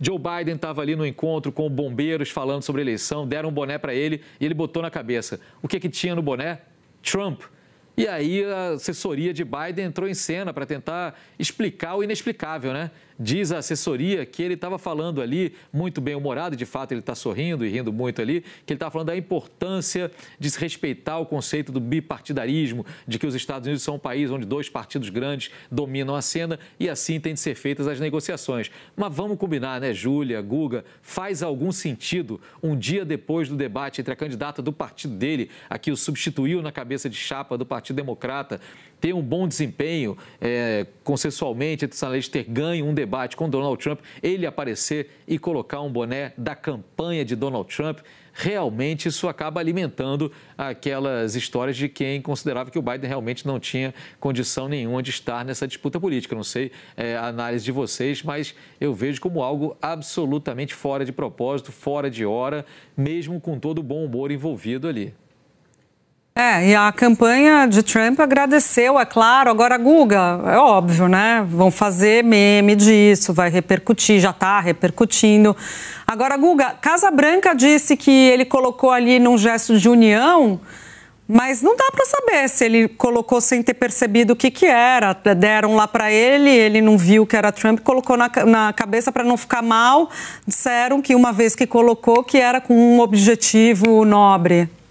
Joe Biden estava ali no encontro com bombeiros falando sobre eleição, deram um boné para ele e ele botou na cabeça. O que, que tinha no boné? Trump. E aí a assessoria de Biden entrou em cena para tentar explicar o inexplicável, né? Diz a assessoria que ele estava falando ali, muito bem humorado, de fato ele está sorrindo e rindo muito ali, que ele estava falando da importância de se respeitar o conceito do bipartidarismo, de que os Estados Unidos são um país onde dois partidos grandes dominam a cena e assim tem de ser feitas as negociações. Mas vamos combinar, né, Júlia, Guga, faz algum sentido um dia depois do debate entre a candidata do partido dele, a que o substituiu na cabeça de chapa do partido, Partido Democrata ter um bom desempenho é, consensualmente, Salles ter ganho um debate com Donald Trump, ele aparecer e colocar um boné da campanha de Donald Trump, realmente isso acaba alimentando aquelas histórias de quem considerava que o Biden realmente não tinha condição nenhuma de estar nessa disputa política. Não sei é, a análise de vocês, mas eu vejo como algo absolutamente fora de propósito, fora de hora, mesmo com todo o bom humor envolvido ali. É, e a campanha de Trump agradeceu, é claro. Agora, Guga, é óbvio, né? Vão fazer meme disso, vai repercutir, já está repercutindo. Agora, Guga, Casa Branca disse que ele colocou ali num gesto de união, mas não dá para saber se ele colocou sem ter percebido o que, que era. Deram lá para ele, ele não viu que era Trump, colocou na, na cabeça para não ficar mal. Disseram que uma vez que colocou, que era com um objetivo nobre.